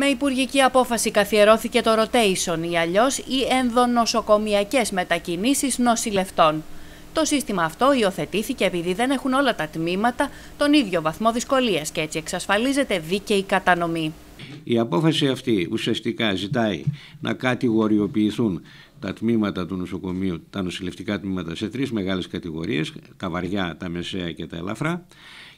Με υπουργική απόφαση καθιερώθηκε το rotation ή αλλιώς οι ενδονοσοκομιακές μετακινήσεις νοσηλευτών. Το σύστημα αυτό υιοθετήθηκε επειδή δεν έχουν όλα τα τμήματα τον ίδιο βαθμό δυσκολίας και έτσι εξασφαλίζεται δίκαιη κατανομή. Η απόφαση αυτή ουσιαστικά ζητάει να κατηγοριοποιηθούν τα τμήματα του νοσοκομείου, τα νοσηλευτικά τμήματα σε τρεις μεγάλες κατηγορίες, τα βαριά, τα μεσαία και τα ελαφρά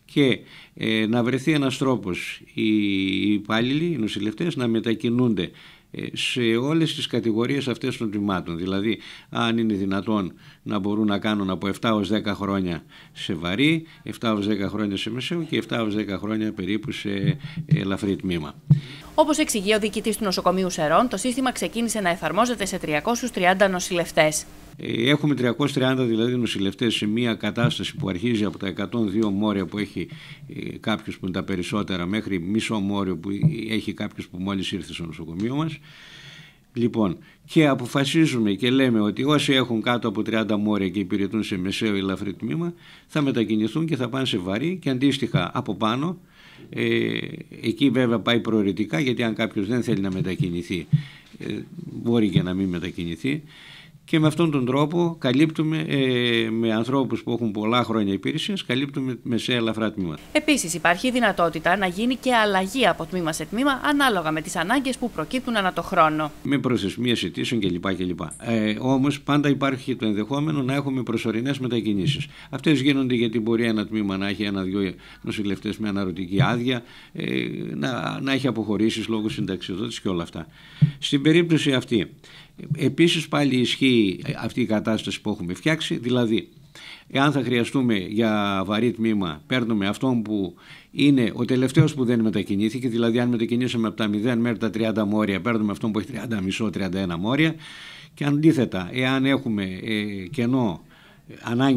και ε, να βρεθεί ένας τρόπος οι υπάλληλοι, οι νοσηλευτές να μετακινούνται ε, σε όλες τις κατηγορίες αυτές των τμήματων. Δηλαδή, αν είναι δυνατόν να μπορούν να κάνουν από 7 ως 10 χρόνια σε βαρύ, 7 ως 10 χρόνια σε μεσαίο και 7 ως 10 χρόνια περίπου σε ελαφρύ τμήμα. Όπως εξηγεί ο διοικητής του νοσοκομείου Σερών, το σύστημα ξεκίνησε να εφαρμόζεται σε 330 νοσηλευτές. Ε, έχουμε 330 δηλαδή νοσηλευτές σε μια κατάσταση που αρχίζει από τα 102 μόρια που έχει ε, κάποιος που είναι τα περισσότερα μέχρι μισό μόριο που έχει κάποιος που μόλις ήρθε στο νοσοκομείο μας. Λοιπόν, και αποφασίζουμε και λέμε ότι όσοι έχουν κάτω από 30 μόρια και υπηρετούν σε μεσαίο ή ελαφρύ τμήμα θα μετακινηθούν και θα πάνε σε βαρύ και αντίστοιχα από πάνω ε, εκεί βέβαια πάει προαιρετικά γιατί αν κάποιος δεν θέλει να μετακινηθεί ε, μπορεί και να μην μετακινηθεί και με αυτόν τον τρόπο καλύπτουμε ε, με ανθρώπους που έχουν πολλά χρόνια υπηρεσίας, καλύπτουμε μεσαία ελαφρά τμήματα. Επίσης, υπάρχει η δυνατότητα να γίνει και αλλαγή από τμήμα σε τμήμα ανάλογα με τις ανάγκες που προκύπτουν ανά το χρόνο. Με προθεσμίε αιτήσεων κλπ. Ε, Όμως, πάντα υπάρχει το ενδεχόμενο να έχουμε προσωρινές μετακινήσεις. Αυτές γίνονται γιατί μπορεί ένα τμήμα να έχει ένα-δυο νοσηλευτές με αναρωτική άδεια, ε, να, να έχει αποχωρήσεις λόγω συνταξιοδότησης και όλα αυτά. Στην περίπτωση αυτή, Επίσης πάλι ισχύει αυτή η κατάσταση που έχουμε φτιάξει, δηλαδή εάν θα χρειαστούμε για βαρύ τμήμα παίρνουμε αυτόν που είναι ο τελευταίος που δεν μετακινήθηκε, δηλαδή αν μετακινήσαμε από τα 0 μέχρι τα 30 μόρια παίρνουμε αυτόν που έχει 30 μισό, 31 μόρια και αντίθετα εάν έχουμε ε, κενό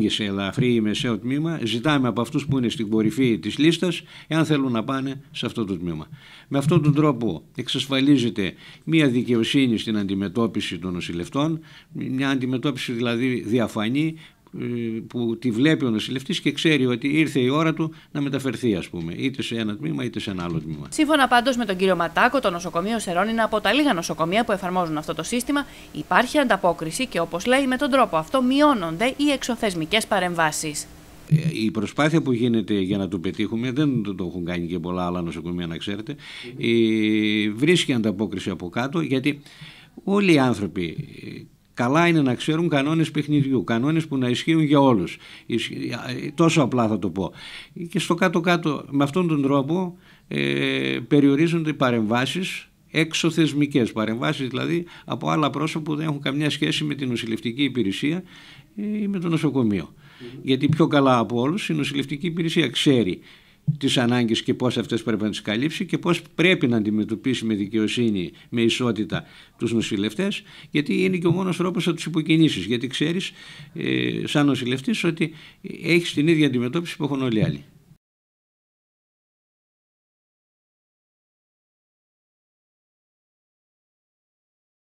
σε ελαφρύ ή μεσαίο τμήμα, ζητάμε από αυτούς που είναι στην κορυφή της λίστας εάν θέλουν να πάνε σε αυτό το τμήμα. Με αυτόν τον τρόπο εξασφαλίζεται μια δικαιοσύνη στην αντιμετώπιση των νοσηλευτών, μια αντιμετώπιση δηλαδή διαφανή ε, που τη βλέπει ο νοσηλευτής και ξέρει ότι ήρθε η ώρα του να μεταφερθεί, ας πούμε, είτε σε ένα τμήμα είτε σε ένα άλλο τμήμα. Σύμφωνα πάντως με τον κύριο Ματάκο, το νοσοκομείο Σερών είναι από τα λίγα νοσοκομεία που εφαρμόζουν αυτό το σύστημα. Υπάρχει ανταπόκριση και όπως λέει, με τον τρόπο αυτό μειώνονται οι εξωθεσμικές παρεμβάσεις. Ε, η προσπάθεια που γίνεται για να το πετύχουμε, δεν το έχουν κάνει και πολλά άλλα νοσοκομεία να ξέρετε, ε, βρίσκει ανταπόκριση από κάτω γιατί όλοι οι άνθρωποι Καλά είναι να ξέρουν κανόνες παιχνιδιού, κανόνες που να ισχύουν για όλους. Τόσο απλά θα το πω. Και στο κάτω-κάτω με αυτόν τον τρόπο ε, περιορίζονται οι παρεμβάσεις εξωθεσμικές παρεμβάσεις δηλαδή από άλλα πρόσωπα που δεν έχουν καμιά σχέση με την νοσηλευτική υπηρεσία ε, ή με το νοσοκομείο. Γιατί πιο καλά από όλους η νοσηλευτική υπηρεσία ξέρει τις ανάγκες και πώς αυτές πρέπει να τις καλύψει και πώς πρέπει να αντιμετωπίσει με δικαιοσύνη, με ισότητα τους νοσηλευτές γιατί είναι και ο μόνος τρόπος να τους υποκινήσεις γιατί ξέρεις ε, σαν νοσηλευτής ότι έχεις την ίδια αντιμετώπιση που έχουν όλοι οι άλλοι.